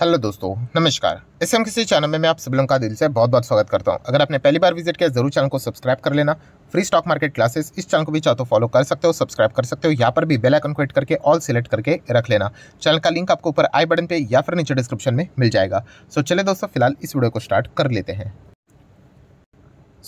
hello दोस्तों नमस्कार S M किसी चैनल में मैं आप सभी लोगों का दिल से बहुत बहुत स्वागत करता हूं अगर आपने पहली बार विजिट किया जरूर चैनल को सब्सक्राइब कर लेना फ्री स्टॉक मार्केट क्लासेस इस चैनल को भी चाहो तो फॉलो कर सकते हो सब्सक्राइब कर सकते हो यहाँ पर भी बेल आइकन को हिट करके ऑल सेलेक्ट करके रख लेना चैनल का लिंक आपको ऊपर आई बटन पर या फिर नीचे डिस्क्रिप्शन में मिल जाएगा सो चले दोस्तों फिलहाल इस वीडियो को स्टार्ट कर लेते हैं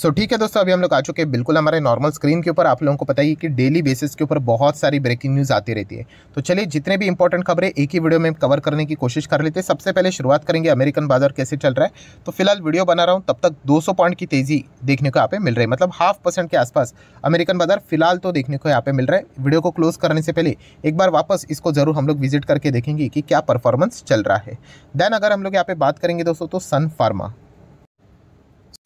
सो ठीक है दोस्तों अभी हम लोग आ चुके हैं बिल्कुल हमारे नॉर्मल स्क्रीन के ऊपर आप लोगों को पता ही कि डेली बेसिस के ऊपर बहुत सारी ब्रेकिंग न्यूज़ आती रहती है तो चलिए जितने भी इंपॉर्टेंट खबरें एक ही वीडियो में कवर करने की कोशिश कर लेते हैं सबसे पहले शुरुआत करेंगे अमेरिकन बाजार कैसे चल रहा है तो फिलहाल वीडियो बना रहा हूँ तब तक दो पॉइंट की तेज़ी देखने को यहाँ पे मिल रही है मतलब हाफ परसेंट के आसपास अमेरिकन बाजार फिलहाल तो देखने को यहाँ पे मिल रहा है वीडियो को क्लोज करने से पहले एक बार वापस इसको जरूर हम लोग विजिट करके देखेंगे कि क्या परफॉर्मेंस चल रहा है देन अगर हम लोग यहाँ पे बात करेंगे दोस्तों तो सन फार्मा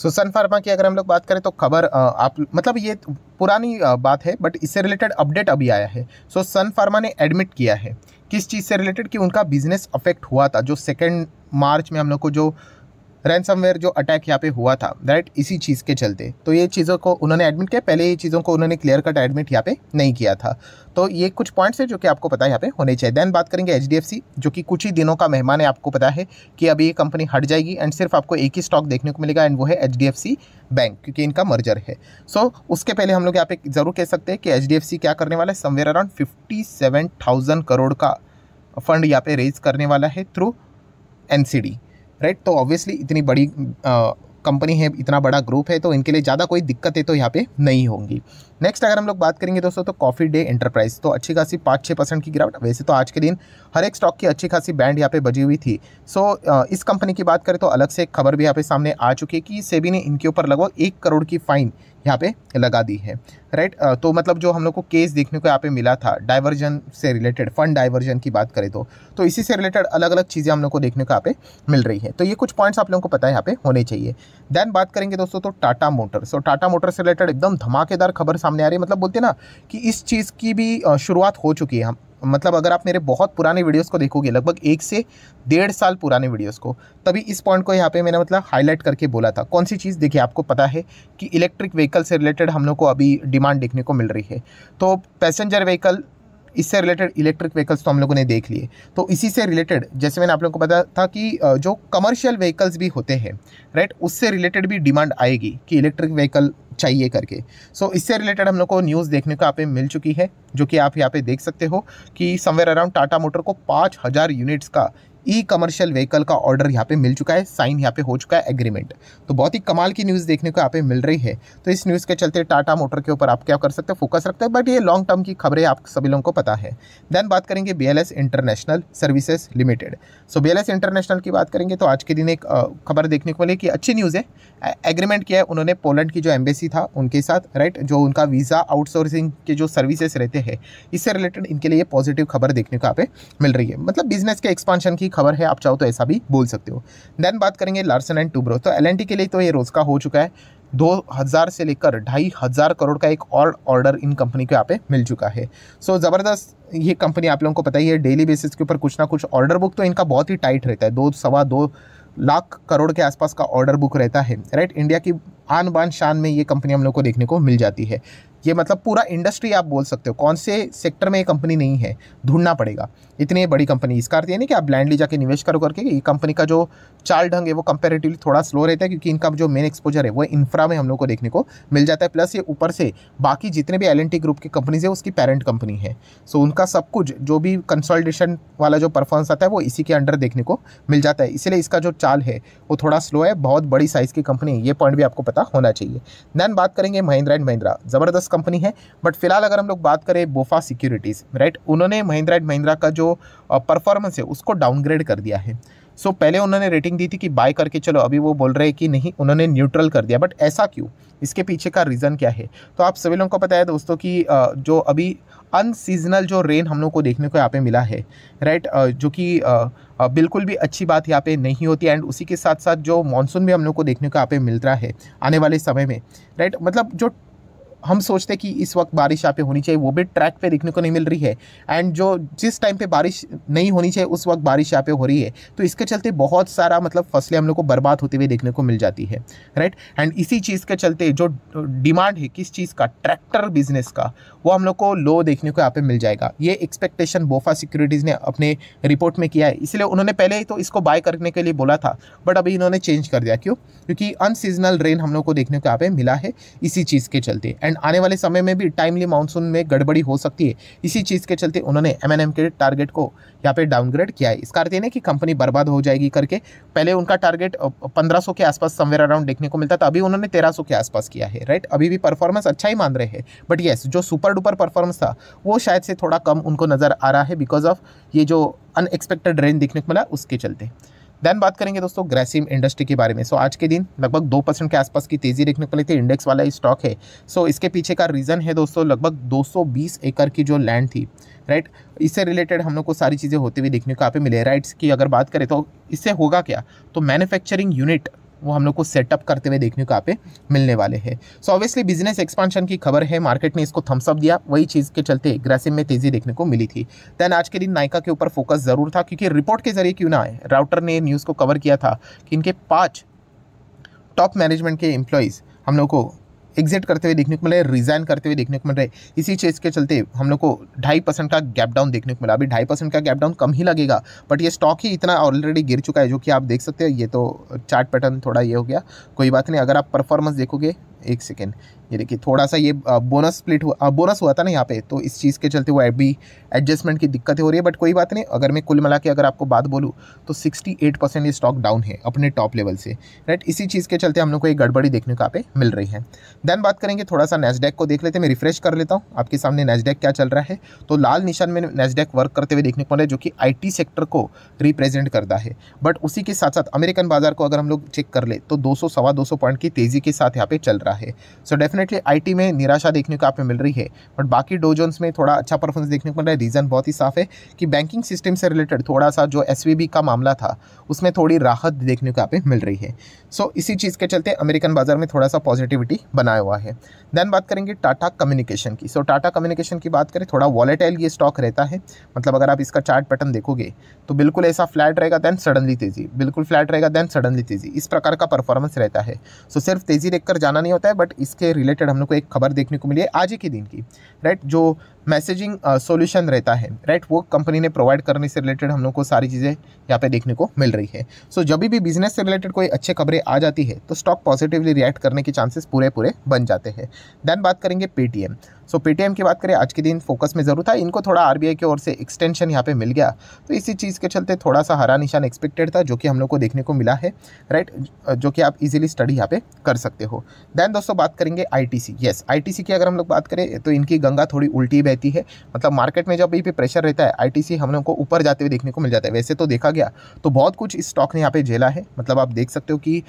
सो सन फार्मा की अगर हम लोग बात करें तो खबर आप मतलब ये पुरानी बात है बट इससे रिलेटेड अपडेट अभी आया है सो सन फार्मा ने एडमिट किया है किस चीज़ से रिलेटेड कि उनका बिजनेस अफेक्ट हुआ था जो सेकेंड मार्च में हम लोग को जो रैनसमवेयर जो अटैक यहाँ पे हुआ था राइट इसी चीज़ के चलते तो ये चीज़ों को उन्होंने एडमिट किया पहले ये चीज़ों को उन्होंने क्लियर कट एडमिट यहाँ पे नहीं किया था तो ये कुछ पॉइंट्स हैं जो कि आपको पता है यहाँ पे होने चाहिए देन बात करेंगे एच जो कि कुछ ही दिनों का मेहमान है आपको पता है कि अभी ये कंपनी हट जाएगी एंड सिर्फ आपको एक ही स्टॉक देखने को मिलेगा एंड वो है एच बैंक क्योंकि इनका मर्जर है सो so, उसके पहले हम लोग यहाँ पे ज़रूर कह सकते हैं कि एच क्या करने वाला है समवेयर अराउंड फिफ्टी करोड़ का फंड यहाँ पे रेज करने वाला है थ्रू एन राइट तो ऑब्वियसली इतनी बड़ी कंपनी है इतना बड़ा ग्रुप है तो इनके लिए ज़्यादा कोई दिक्कतें तो यहाँ पे नहीं होंगी नेक्स्ट अगर हम लोग बात करेंगे दोस्तों तो कॉफी डे इंटरप्राइज तो अच्छी खासी पाँच छः परसेंट की गिरावट वैसे तो आज के दिन हर एक स्टॉक की अच्छी खासी बैंड यहाँ पे बजी हुई थी सो इस कंपनी की बात करें तो अलग से एक खबर भी यहाँ पे सामने आ चुकी है कि सेबी ने इनके ऊपर लगभग एक करोड़ की फ़ाइन यहाँ पे लगा दी है राइट तो मतलब जो हम लोग को केस देखने को यहाँ पे मिला था डाइवर्जन से रिलेटेड फंड डाइवर्जन की बात करें तो तो इसी से रिलेटेड अलग अलग चीज़ें हम लोग को देखने को यहाँ पे मिल रही है तो ये कुछ पॉइंट्स आप लोगों को पता है यहाँ पे होने चाहिए देन बात करेंगे दोस्तों तो टाटा मोटर्स और टाटा मोटर से रिलेटेड एकदम धमाकेदार खबर सामने सामने आ रही है मतलब बोलते हैं ना कि इस चीज़ की भी शुरुआत हो चुकी है हम मतलब अगर आप मेरे बहुत पुराने वीडियोस को देखोगे लगभग एक से डेढ़ साल पुराने वीडियोस को तभी इस पॉइंट को यहाँ पे मैंने मतलब हाईलाइट करके बोला था कौन सी चीज़ देखिए आपको पता है कि इलेक्ट्रिक व्हीकल से रिलेटेड हम लोग को अभी डिमांड देखने को मिल रही है तो पैसेंजर व्हीकल इससे रिलेटेड इलेक्ट्रिक व्हीकल्स तो हम लोगों ने देख लिए तो इसी से रिलेटेड जैसे मैंने आप लोगों को बताया था कि जो कमर्शियल व्हीकल्स भी होते हैं राइट उससे रिलेटेड भी डिमांड आएगी कि इलेक्ट्रिक व्हीकल चाहिए करके सो so, इससे रिलेटेड हम लोग को न्यूज़ देखने को यहाँ पे मिल चुकी है जो कि आप यहाँ पे देख सकते हो कि समवेयर अराउंड टाटा मोटर को पाँच हज़ार यूनिट्स का ई कमर्शियल व्हीकल का ऑर्डर यहाँ पे मिल चुका है साइन यहाँ पे हो चुका है एग्रीमेंट तो बहुत ही कमाल की न्यूज़ देखने को यहाँ पे मिल रही है तो इस न्यूज़ के चलते टाटा मोटर के ऊपर आप क्या कर सकते हो फोकस रखते हैं बट ये लॉन्ग टर्म की खबरें आप सभी लोगों को पता है देन बात करेंगे B international services limited so B international की बात करेंगे तो आज के दिन एक खबर देखने को मिली कि अच्छी न्यूज़ है एग्रीमेंट किया है उन्होंने पोलैंड की जो एम्बेसी था उनके साथ राइट जो उनका वीज़ा आउटसोर्सिंग के जो सर्विसेज रहते हैं इससे रिलेटेड इनके लिए पॉजिटिव खबर देखने को यहाँ पे मिल रही है मतलब बिजनेस के एक्सपांशन की की खबर है आप चाहो तो ऐसा भी बोल सकते हो देन बात करेंगे लार्सन एंड टूब्रो तो एल के लिए तो ये रोज़ का हो चुका है दो हज़ार से लेकर ढाई हज़ार करोड़ का एक और ऑर्डर इन कंपनी को यहाँ पे मिल चुका है सो so, ज़बरदस्त ये कंपनी आप लोगों को पता ही है डेली बेसिस के ऊपर कुछ ना कुछ ऑर्डर बुक तो इनका बहुत ही टाइट रहता है दो सवा दो लाख करोड़ के आसपास का ऑर्डर बुक रहता है राइट इंडिया की आन बान शान में ये कंपनी हम लोग को देखने को मिल जाती है ये मतलब पूरा इंडस्ट्री आप बोल सकते हो कौन से सेक्टर में ये कंपनी नहीं है ढूंढना पड़ेगा इतनी बड़ी कंपनी इसका अर्थ ये नहीं कि आप ब्लाइंडली जाके निवेश करो करके ये कंपनी का जो चाल ढंग है वो कंपेरेटिवली थोड़ा स्लो रहता है क्योंकि इनका जो मेन एक्सपोजर है वो इंफ्रा में हम लोग को देखने को मिल जाता है प्लस ये ऊपर से बाकी जितने भी एल ग्रुप की कंपनीज है उसकी पेरेंट कंपनी है सो उनका सब कुछ जो भी कंसल्टेशन वाला जो परफॉर्मेंस आता है वो इसी के अंडर देखने को मिल जाता है इसीलिए इसका जो चाल है वो थोड़ा स्लो है बहुत बड़ी साइज़ की कंपनी है ये पॉइंट भी आपको पता का होना चाहिए दैन बात करेंगे महिंद्रा एंड महिंद्रा ज़बरदस्त कंपनी है बट फिलहाल अगर हम लोग बात करें बोफा सिक्योरिटीज़ राइट उन्होंने महिंद्रा एंड महिंद्रा का जो परफॉर्मेंस है उसको डाउनग्रेड कर दिया है सो so, पहले उन्होंने रेटिंग दी थी कि बाय करके चलो अभी वो बोल रहे हैं कि नहीं उन्होंने न्यूट्रल कर दिया बट ऐसा क्यों इसके पीछे का रीज़न क्या है तो आप सभी लोगों को पता है दोस्तों कि जो अभी अनसीजनल जो रेन हम लोग को देखने को यहाँ पे मिला है राइट जो कि बिल्कुल भी अच्छी बात यहाँ पे नहीं होती एंड उसी के साथ साथ जो मानसून भी हम लोग को देखने को यहाँ पे मिल रहा है आने वाले समय में राइट मतलब जो हम सोचते हैं कि इस वक्त बारिश यहाँ पे होनी चाहिए वो भी ट्रैक पे देखने को नहीं मिल रही है एंड जो जिस टाइम पे बारिश नहीं होनी चाहिए उस वक्त बारिश यहाँ पे हो रही है तो इसके चलते बहुत सारा मतलब फसलें हम लोग को बर्बाद होते हुए देखने को मिल जाती है राइट एंड इसी चीज़ के चलते जो डिमांड है किस चीज़ का ट्रैक्टर बिजनेस का वो हम लोग को लो देखने को यहाँ पे मिल जाएगा ये एक्सपेक्टेशन बोफा सिक्योरिटीज़ ने अपने रिपोर्ट में किया है इसलिए उन्होंने पहले ही तो इसको बाय करने के लिए बोला था बट अभी इन्होंने चेंज कर दिया क्यों क्योंकि अनसीजनल रेन हम लोग को देखने को यहाँ पे मिला है इसी चीज़ के चलते एंड एंड आने वाले समय में भी टाइमली मानसून में गड़बड़ी हो सकती है इसी चीज़ के चलते उन्होंने एम के टारगेट को यहाँ पे डाउनग्रेड किया है इसका अर्थ ये ना कि कंपनी बर्बाद हो जाएगी करके पहले उनका टारगेट 1500 के आसपास समवेयर अराउंड देखने को मिलता था अभी उन्होंने 1300 के आसपास किया है राइट अभी भी परफॉर्मेंस अच्छा ही मान रहे हैं बट येस जो सुपर डुपर परफॉर्मेंस था वो शायद से थोड़ा कम उनको नज़र आ रहा है बिकॉज ऑफ ये जो अनएक्सपेक्टेड रेंज देखने को मिला उसके चलते देन बात करेंगे दोस्तों ग्रेसिम इंडस्ट्री के बारे में सो so, आज के दिन लगभग दो परसेंट के आसपास की तेज़ी देखने को मिली थी इंडेक्स वाला स्टॉक है सो so, इसके पीछे का रीज़न है दोस्तों लगभग 220 एकड़ की जो लैंड थी राइट इससे रिलेटेड हम लोग को सारी चीज़ें होती हुई देखने को आप मिले राइट्स की अगर बात करें तो इससे होगा क्या तो मैन्युफैक्चरिंग यूनिट वो हम लोग को सेटअप करते हुए देखने को यहाँ पे मिलने वाले हैं सो ऑब्वियसली बिजनेस एक्सपांशन की खबर है मार्केट ने इसको थम्सअप दिया वही चीज़ के चलते ग्रेसिम में तेज़ी देखने को मिली थी दैन आज के दिन नायका के ऊपर फोकस ज़रूर था क्योंकि रिपोर्ट के जरिए क्यों ना आए राउटर ने न्यूज़ को कवर किया था कि इनके पाँच टॉप मैनेजमेंट के एम्प्लॉयज़ हम लोग को एग्जिट करते हुए देखने को मिला है रिजाइन करते हुए देखने को मिल रहा है इसी चीज़ के चलते हम लोग को ढाई परसेंट का गैप डाउन देखने को मिला अभी ढाई परसेंट का गैप डाउन कम ही लगेगा बट ये स्टॉक ही इतना ऑलरेडी गिर चुका है जो कि आप देख सकते हो ये तो चार्ट पैटर्न थोड़ा ये हो गया कोई बात नहीं अगर आप परफॉर्मेंस देखोगे एक सेकेंड ये देखिए थोड़ा सा ये बोनस स्प्लिट हुआ बोनस हुआ था ना यहाँ पे तो इस चीज़ के चलते वो अभी एडजस्टमेंट की दिक्कतें हो रही है बट कोई बात नहीं अगर मैं कुल मिला के अगर आपको बात बोलूँ तो 68 परसेंट ये स्टॉक डाउन है अपने टॉप लेवल से राइट इसी चीज़ के चलते हम लोग को एक गड़बड़ी देखने को पे मिल रही है देन बात करेंगे थोड़ा सा नेस्डेक को देख लेते मैं रिफ्रेश कर लेता हूँ आपके सामने नेस्डेक क्या चल रहा है तो लाल निशान में नेस्डेक वर्क करते हुए देखने को मिला जो कि आई सेक्टर को रिप्रेजेंट करता है बट उसी के साथ साथ अमेरिकन बाजार को अगर हम लोग चेक कर ले तो दो सौ सवा दो सौ पॉइंट की तेज़ी के साथ यहाँ पे चल रहा है सो डेफिनेट डेफिनेटली आईटी में निराशा देखने को आपको मिल रही है बट बाकी डोजोन्स में थोड़ा अच्छा परफॉर्मेंस देखने को मिल रहा है रीज़न बहुत ही साफ है कि बैंकिंग सिस्टम से रिलेटेड थोड़ा सा जो एस का मामला था उसमें थोड़ी राहत देखने को आपको मिल रही है सो so, इसी चीज़ के चलते अमेरिकन बाजार में थोड़ा सा पॉजिटिविटी बनाया हुआ है देन बात करेंगे टाटा कम्युनिकेशन की सो so, टाटा कम्युनिकेशन की बात करें थोड़ा वॉलेटाइल ये स्टॉक रहता है मतलब अगर आप इसका चार्ट पैटर्न देखोगे तो बिल्कुल ऐसा फ्लैट रहेगा देन सडनली तेज़ी बिल्कुल फ्लैट रहेगा देन सडनली तेज़ी इस प्रकार का परफॉर्मेंस रहता है सो so, सिर्फ तेज़ी देखकर जाना नहीं होता है बट इसके रिलेटेड रिलेटेड हम लोग को एक खबर देखने को मिली है आज ही के दिन की राइट जो मैसेजिंग सॉल्यूशन uh, रहता है राइट वो कंपनी ने प्रोवाइड करने से रिलेटेड हम लोग को सारी चीज़ें यहाँ पे देखने को मिल रही है सो so, जब भी बिजनेस से रिलेटेड कोई अच्छे खबरें आ जाती है तो स्टॉक पॉजिटिवली रिएक्ट करने के चांसेस पूरे पूरे बन जाते हैं देन बात करेंगे पेटीएम सो पेटीएम की बात करें आज के दिन फोकस में जरूर था इनको थोड़ा आर की ओर से एक्सटेंशन यहाँ पे मिल गया तो इसी चीज़ के चलते थोड़ा सा हरा निशान एक्सपेक्टेड था जो कि हम लोग को देखने को मिला है राइट जो कि आप इजीली स्टडी यहाँ पे कर सकते हो देन दोस्तों बात करेंगे आई यस आईटीसी की अगर हम लोग बात करें तो इनकी गंगा थोड़ी उल्टी रहती है मतलब मार्केट में जब भी प्रेशर रहता है आई हम लोग को ऊपर जाते हुए देखने को मिल जाता है वैसे तो देखा गया तो बहुत कुछ इस स्टॉक ने यहाँ पे झेला है मतलब आप देख सकते हो कि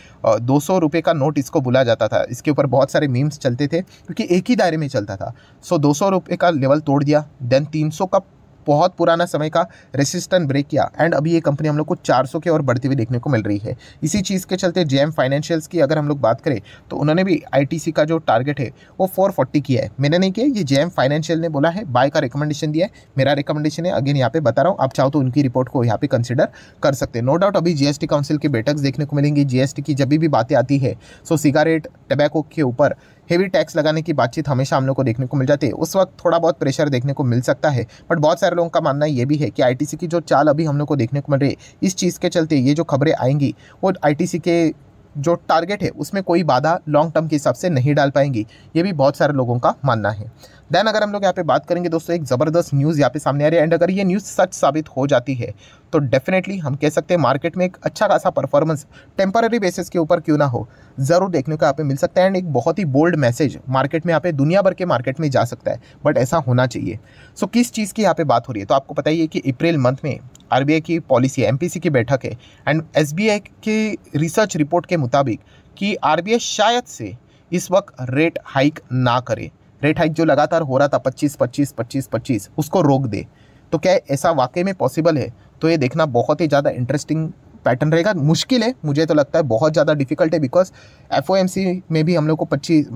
दो सौ का नोट इसको बुला जाता था इसके ऊपर बहुत सारे मीम्स चलते थे क्योंकि एक ही दायरे में चलता था सो दो सौ का लेवल तोड़ दिया देन तीन का बहुत पुराना समय का रेसिस्टेंट ब्रेक किया एंड अभी ये कंपनी हम लोग को 400 के और बढ़ती हुई देखने को मिल रही है इसी चीज़ के चलते जे फाइनेंशियल्स की अगर हम लोग बात करें तो उन्होंने भी आई का जो टारगेट है वो फोर किया है मैंने नहीं किया ये जे फाइनेंशियल ने बोला है बाय का रिकमेंडेशन दिया है मेरा रिकमेंडेशन है अगेन यहाँ पे बता रहा हूँ आप चाहो तो उनकी रिपोर्ट को यहाँ पे कंसिडर कर सकते हैं नो डाउट अभी जी काउंसिल की बैठक देखने को मिलेंगी जीएसटी की जब भी बातें आती है सो सिगारेट टबैको के ऊपर हेवी टैक्स लगाने की बातचीत हमेशा हम लोग को देखने को मिल जाती है उस वक्त थोड़ा बहुत प्रेशर देखने को मिल सकता है बट बहुत सारे लोगों का मानना ये भी है कि आई की जो चाल अभी हम लोग को देखने को मिल रही है इस चीज़ के चलते ये जो खबरें आएंगी वो आई के जो टारगेट है उसमें कोई बाधा लॉन्ग टर्म के हिसाब से नहीं डाल पाएंगी ये भी बहुत सारे लोगों का मानना है देन अगर हम लोग यहाँ पे बात करेंगे दोस्तों एक ज़बरदस्त न्यूज़ यहाँ पे सामने आ रही है एंड अगर ये न्यूज़ सच साबित हो जाती है तो डेफिनेटली हम कह सकते हैं मार्केट में एक अच्छा खासा परफॉर्मेंस टेम्पररी बेसिस के ऊपर क्यों ना हो ज़रूर देखने को यहाँ पे मिल सकता है एंड एक बहुत ही बोल्ड मैसेज मार्केट में यहाँ पे दुनिया भर के मार्केट में जा सकता है बट ऐसा होना चाहिए सो so, किस चीज़ की यहाँ पे बात हो रही है तो आपको पता ही है कि अप्रैल मंथ में आर की पॉलिसी एमपीसी की बैठक है एंड एस की रिसर्च रिपोर्ट के मुताबिक कि आर शायद से इस वक्त रेट हाइक ना करे रेट हाइक जो लगातार हो रहा था 25 25 25 25 उसको रोक दे तो क्या ऐसा वाकई में पॉसिबल है तो ये देखना बहुत ही ज़्यादा इंटरेस्टिंग पैटर्न रहेगा मुश्किल है मुझे तो लगता है बहुत ज़्यादा डिफिकल्ट है बिकॉज एफ में भी हम लोग को पच्चीस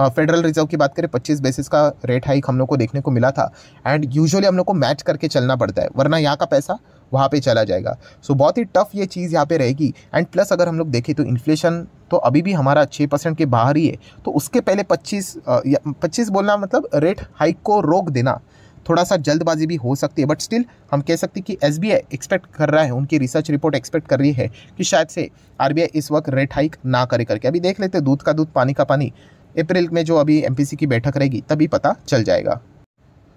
फेडरल रिजर्व की बात करें 25 बेसिस का रेट हाइक हम लोग को देखने को मिला था एंड यूजुअली हम लोग को मैच करके चलना पड़ता है वरना यहाँ का पैसा वहाँ पे चला जाएगा सो so, बहुत ही टफ ये चीज़ यहाँ पे रहेगी एंड प्लस अगर हम लोग देखें तो इन्फ्लेशन तो अभी भी हमारा छः परसेंट के बाहर ही है तो उसके पहले पच्चीस पच्चीस बोलना मतलब रेट हाइक को रोक देना थोड़ा सा जल्दबाजी भी हो सकती है बट स्टिल हम कह सकते हैं कि एस एक्सपेक्ट कर रहा है उनकी रिसर्च रिपोर्ट एक्सपेक्ट कर रही है कि शायद से आर इस वक्त रेट हाइक ना करे करके अभी देख लेते दूध का दूध पानी का पानी अप्रैल में जो अभी एम की बैठक रहेगी तभी पता चल जाएगा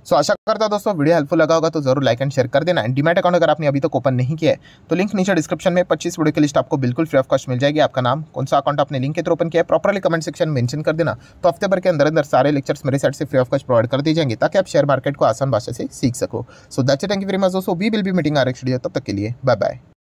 सो आशा करता हूँ दोस्तों वीडियो हेल्पफुल लगा होगा तो जरूर लाइक एंड शेयर कर देना एंड डीमेट अकाउंट अगर आपने अभी तक ओपन नहीं किया है तो लिंक नीचे डिस्क्रिप्शन में पच्चीस वीडियो की लिस्ट आपको बिल्कुल फ्री ऑफ कॉस्ट मिल जाएगी आपका नाम कौन सा अकाउंट आपने लिंक के थ्रू ओपन किया है प्रॉपरली कमेंट सेक्शन मेंशन कर देना तो हफ्ते भर के अंदर अंदर सारे लेक्चर्स मेरे साइड से फ्री ऑफ कॉस्ट प्रोवाइड कर दिए जाएंगे ताकि आप शेयर मार्केट को आसान भाषा से सीख सको so that's thank you very much दोस्तों we will be meeting our next तब तक के लिए बाय बाय